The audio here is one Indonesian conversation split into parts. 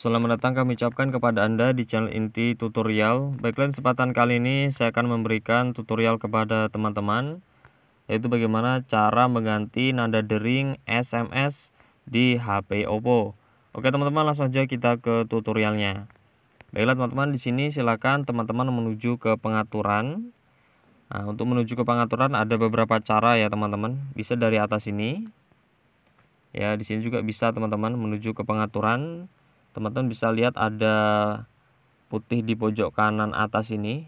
Selamat datang kami ucapkan kepada Anda di channel inti tutorial Baiklah kesempatan kali ini saya akan memberikan tutorial kepada teman-teman Yaitu bagaimana cara mengganti nada dering SMS di HP Oppo Oke teman-teman langsung aja kita ke tutorialnya Baiklah teman-teman di sini silakan teman-teman menuju ke pengaturan Nah, untuk menuju ke pengaturan ada beberapa cara ya teman-teman. Bisa dari atas ini. Ya, di sini juga bisa teman-teman menuju ke pengaturan teman-teman bisa lihat ada putih di pojok kanan atas ini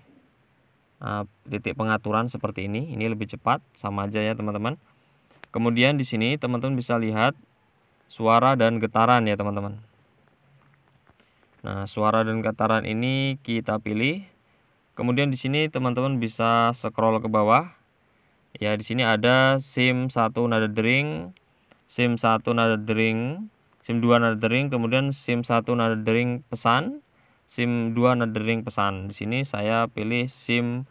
ah, titik pengaturan seperti ini ini lebih cepat sama aja ya teman-teman kemudian di sini teman-teman bisa lihat suara dan getaran ya teman-teman nah suara dan getaran ini kita pilih kemudian di sini teman-teman bisa scroll ke bawah ya di sini ada sim satu nada dering sim satu nada dering SIM2 dering kemudian SIM1 dering pesan, SIM2 dering pesan. Di sini saya pilih SIM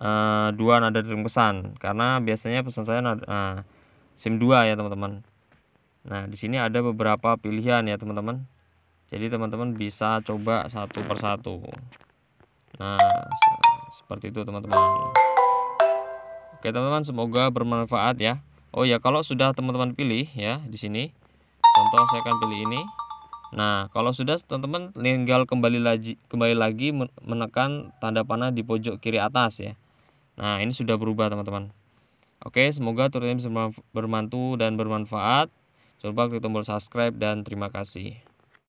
uh, 2 dering pesan karena biasanya pesan saya nada, eh, SIM2 ya, teman-teman. Nah, di sini ada beberapa pilihan ya, teman-teman. Jadi teman-teman bisa coba satu persatu. Nah, seperti itu teman-teman. Oke, teman-teman, semoga bermanfaat ya. Oh ya, kalau sudah teman-teman pilih ya di sini contoh saya akan pilih ini nah kalau sudah teman-teman tinggal kembali lagi kembali lagi menekan tanda panah di pojok kiri atas ya nah ini sudah berubah teman-teman oke semoga tutorial bisa bermantu dan bermanfaat jangan lupa klik tombol subscribe dan terima kasih